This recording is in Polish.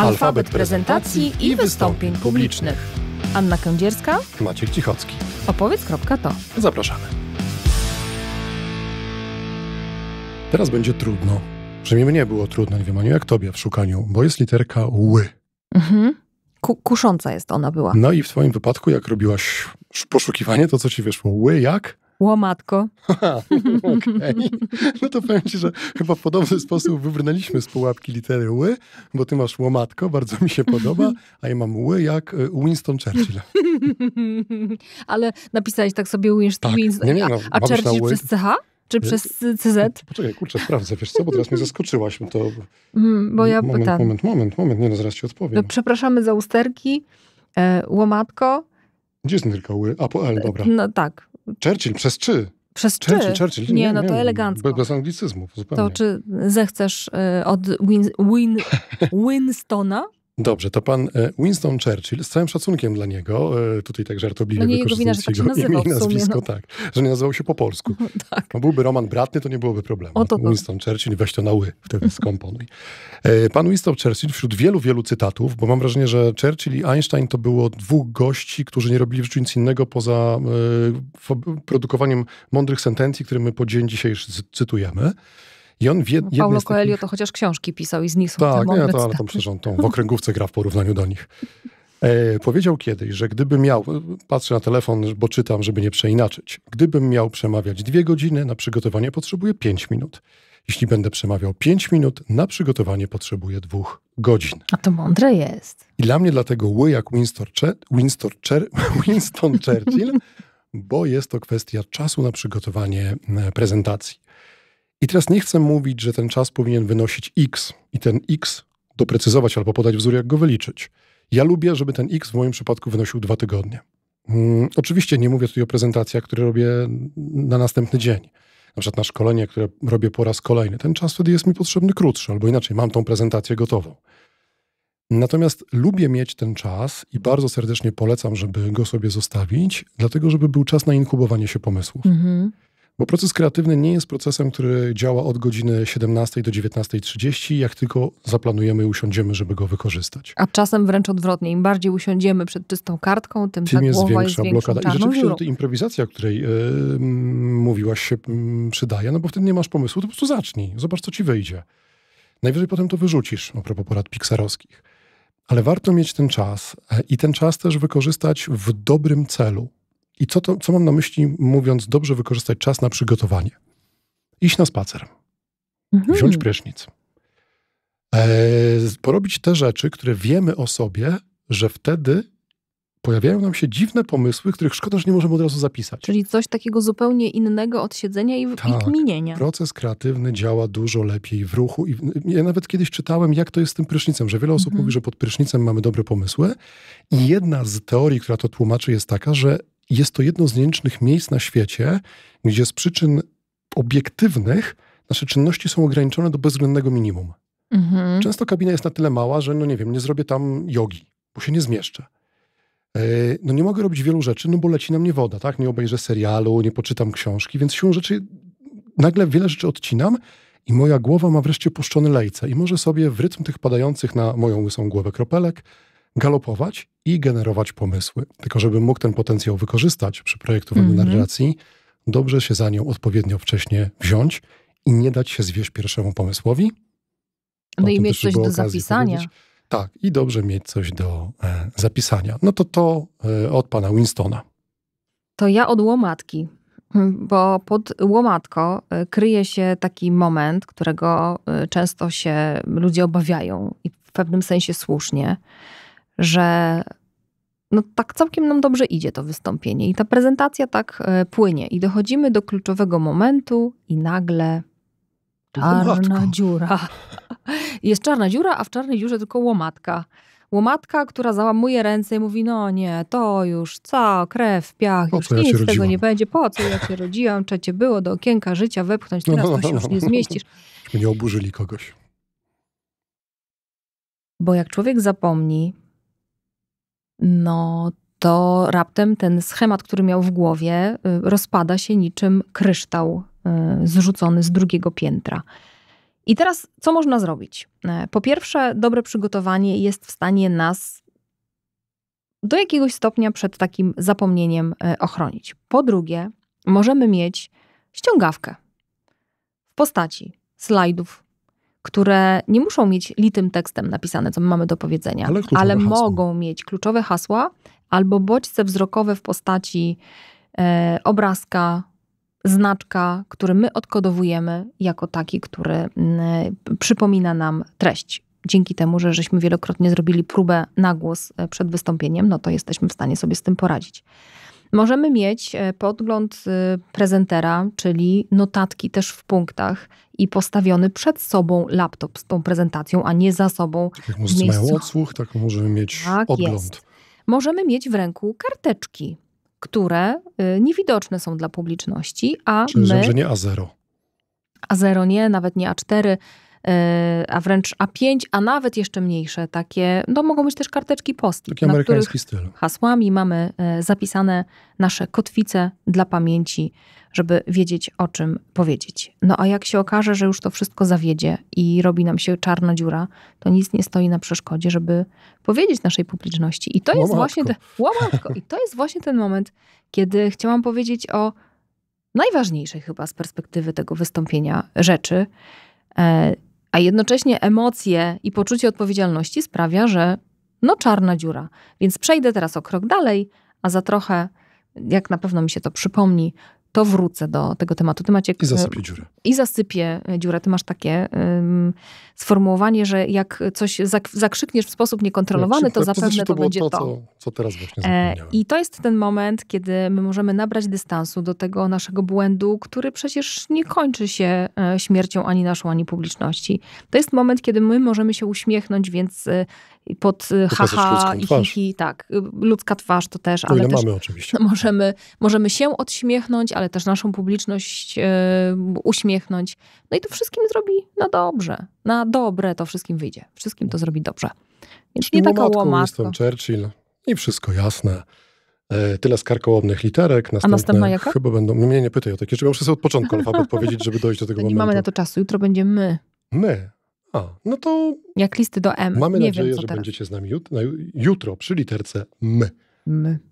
Alfabet prezentacji i wystąpień publicznych. Anna Kędzierska. Maciek Cichocki. Opowiedz.to. Zapraszamy. Teraz będzie trudno. Przynajmniej mnie było trudno, nie wiem Aniu, jak tobie w szukaniu, bo jest literka ły. Mhm. kusząca jest ona była. No i w twoim wypadku, jak robiłaś poszukiwanie, to co ci wyszło? Ły jak? Łomatko. Aha, okay. No to powiem Ci, że chyba w podobny sposób wybrnęliśmy z pułapki litery ły, bo Ty masz łomatko, bardzo mi się podoba, a ja mam ły jak y, Winston Churchill. Ale napisałeś tak sobie Winston, tak. Winston nie, nie, no, a, a Churchill przez CH? Czy y, przez CZ? Y, poczekaj, kurczę, sprawdzę, wiesz co, bo teraz mnie zaskoczyłaś. To... Mm, bo ja moment, moment, moment, moment, nie no, zaraz ci odpowiem. No, przepraszamy za usterki, e, łomatko. Gdzie jest tylko ły? A po L, dobra. No tak. Churchill przez czy? Przez czy? Churchill, Churchill. Nie, nie no nie, to elegancko. Bez anglicyzmu, zupełnie. To czy zechcesz y, od Win Win Winstona Dobrze, to pan e, Winston Churchill, z całym szacunkiem dla niego, e, tutaj tak żartobliwie no nie wykorzystując jego, wina, tak jego imię i nazwisko, no. tak, że nie nazywał się po polsku. tak. No, byłby Roman Bratny, to nie byłoby problemu. O, to, tak. Winston Churchill, weź to na ły, wtedy skomponuj. E, pan Winston Churchill wśród wielu, wielu cytatów, bo mam wrażenie, że Churchill i Einstein to było dwóch gości, którzy nie robili w życiu nic innego poza produkowaniem mądrych sentencji, które my po dzień dzisiejszy cytujemy. I on no, Paulo Coelho takich... to chociaż książki pisał i z nich Tak, nie, to, ale tam przecież on tą w okręgówce gra w porównaniu do nich. E, powiedział kiedyś, że gdyby miał, patrzę na telefon, bo czytam, żeby nie przeinaczyć, gdybym miał przemawiać dwie godziny, na przygotowanie potrzebuję pięć minut. Jeśli będę przemawiał pięć minut, na przygotowanie potrzebuję dwóch godzin. A to mądre jest. I dla mnie dlatego ły jak Winston, Cher Winston, Cher Winston Churchill, bo jest to kwestia czasu na przygotowanie e, prezentacji. I teraz nie chcę mówić, że ten czas powinien wynosić x i ten x doprecyzować albo podać wzór, jak go wyliczyć. Ja lubię, żeby ten x w moim przypadku wynosił dwa tygodnie. Hmm, oczywiście nie mówię tutaj o prezentacjach, które robię na następny dzień. Na przykład na szkolenie, które robię po raz kolejny. Ten czas wtedy jest mi potrzebny krótszy, albo inaczej, mam tą prezentację gotową. Natomiast lubię mieć ten czas i bardzo serdecznie polecam, żeby go sobie zostawić, dlatego żeby był czas na inkubowanie się pomysłów. Mhm. Bo proces kreatywny nie jest procesem, który działa od godziny 17 do 19.30, jak tylko zaplanujemy i usiądziemy, żeby go wykorzystać. A czasem wręcz odwrotnie. Im bardziej usiądziemy przed czystą kartką, tym, tym ta jest głowa większa jest blokada. I rzeczywiście no ta improwizacja, o której yy, mówiłaś, się mm, przydaje, no bo wtedy nie masz pomysłu, to po prostu zacznij. Zobacz, co ci wyjdzie. Najwyżej potem to wyrzucisz, a propos porad Pixarowskich. Ale warto mieć ten czas e, i ten czas też wykorzystać w dobrym celu. I co, to, co mam na myśli, mówiąc dobrze wykorzystać czas na przygotowanie? Iść na spacer, mhm. wziąć prysznic, e, porobić te rzeczy, które wiemy o sobie, że wtedy pojawiają nam się dziwne pomysły, których szkoda, że nie możemy od razu zapisać. Czyli coś takiego zupełnie innego od siedzenia i, tak, i kminienia. Proces kreatywny działa dużo lepiej w ruchu. I ja nawet kiedyś czytałem, jak to jest z tym prysznicem, że wiele osób mhm. mówi, że pod prysznicem mamy dobre pomysły. I jedna z teorii, która to tłumaczy, jest taka, że jest to jedno z nielicznych miejsc na świecie, gdzie z przyczyn obiektywnych nasze czynności są ograniczone do bezwzględnego minimum. Mhm. Często kabina jest na tyle mała, że no nie wiem, nie zrobię tam jogi, bo się nie zmieszczę. E, no nie mogę robić wielu rzeczy, no bo leci na mnie woda, tak? Nie obejrzę serialu, nie poczytam książki, więc się rzeczy, nagle wiele rzeczy odcinam i moja głowa ma wreszcie puszczone lejce i może sobie w rytm tych padających na moją łysą głowę kropelek galopować i generować pomysły. Tylko żeby mógł ten potencjał wykorzystać przy projektowaniu mm -hmm. narracji, dobrze się za nią odpowiednio wcześnie wziąć i nie dać się zwieść pierwszemu pomysłowi. No i mieć coś do zapisania. Powiedzieć. Tak, i dobrze mieć coś do e, zapisania. No to to e, od pana Winstona. To ja od łomatki, hm, bo pod łomatko e, kryje się taki moment, którego e, często się ludzie obawiają i w pewnym sensie słusznie że no tak całkiem nam dobrze idzie to wystąpienie i ta prezentacja tak e, płynie i dochodzimy do kluczowego momentu i nagle czarna tak. dziura. Jest czarna dziura, a w czarnej dziurze tylko łomatka. Łomatka, która załamuje ręce i mówi, no nie, to już, co, krew, piach, już ja nic z tego rodziłam? nie będzie, po co ja cię rodziłam, trzecie było do okienka życia wepchnąć, teraz to się już nie zmieścisz. Mnie oburzyli kogoś. Bo jak człowiek zapomni, no to raptem ten schemat, który miał w głowie, y, rozpada się niczym kryształ y, zrzucony z drugiego piętra. I teraz, co można zrobić? E, po pierwsze, dobre przygotowanie jest w stanie nas do jakiegoś stopnia przed takim zapomnieniem e, ochronić. Po drugie, możemy mieć ściągawkę w postaci slajdów, które nie muszą mieć litym tekstem napisane, co my mamy do powiedzenia, ale, ale mogą mieć kluczowe hasła albo bodźce wzrokowe w postaci e, obrazka, znaczka, który my odkodowujemy jako taki, który e, przypomina nam treść. Dzięki temu, że żeśmy wielokrotnie zrobili próbę na głos e, przed wystąpieniem, no to jesteśmy w stanie sobie z tym poradzić. Możemy mieć e, podgląd y, prezentera, czyli notatki też w punktach i postawiony przed sobą laptop z tą prezentacją, a nie za sobą. Tak jak muzycy mają odsłuch, tak możemy mieć tak odgląd. Jest. Możemy mieć w ręku karteczki, które y, niewidoczne są dla publiczności, a Czyli my... że nie A0. A0 nie, nawet nie A4. E, a wręcz A5, a nawet jeszcze mniejsze takie, no mogą być też karteczki post. Taki amerykański styl. Hasłami mamy e, zapisane nasze kotwice dla pamięci, żeby wiedzieć o czym powiedzieć. No a jak się okaże, że już to wszystko zawiedzie i robi nam się czarna dziura, to nic nie stoi na przeszkodzie, żeby powiedzieć naszej publiczności. I to jest właśnie te, I to jest właśnie ten moment, kiedy chciałam powiedzieć o najważniejszej chyba z perspektywy tego wystąpienia rzeczy e, a jednocześnie emocje i poczucie odpowiedzialności sprawia, że no czarna dziura. Więc przejdę teraz o krok dalej, a za trochę, jak na pewno mi się to przypomni, to wrócę do tego tematu. Ty macie, I y, zasypię dziurę. I zasypię y, dziurę. Ty masz takie um, sformułowanie, że jak coś zakrzykniesz w sposób niekontrolowany, to zapewne to, to będzie to. to. Co teraz właśnie e, zapomniałem. I to jest ten moment, kiedy my możemy nabrać dystansu do tego naszego błędu, który przecież nie kończy się e, śmiercią ani naszą, ani publiczności. To jest moment, kiedy my możemy się uśmiechnąć, więc e, pod haha i hi, tak. Y, ludzka twarz to też, ale też mamy oczywiście. Możemy, możemy się odśmiechnąć, ale też naszą publiczność yy, uśmiechnąć. No i to wszystkim zrobi na dobrze. Na dobre to wszystkim wyjdzie. Wszystkim to zrobi dobrze. Więc Czyli nie taka łomatką. Winston Churchill, i wszystko jasne. E, tyle z karkołomnych literek. Następne, A następna jaka? Chyba będą. Mnie nie pytaj o takie rzeczy. muszę sobie od początku alfabet powiedzieć, żeby dojść do tego to momentu. Nie mamy na to czasu. Jutro będzie my. My. A, no to. Jak listy do M. Mamy nie nadzieję, wiem, że teraz. będziecie z nami jutro, przy literce M. My. my.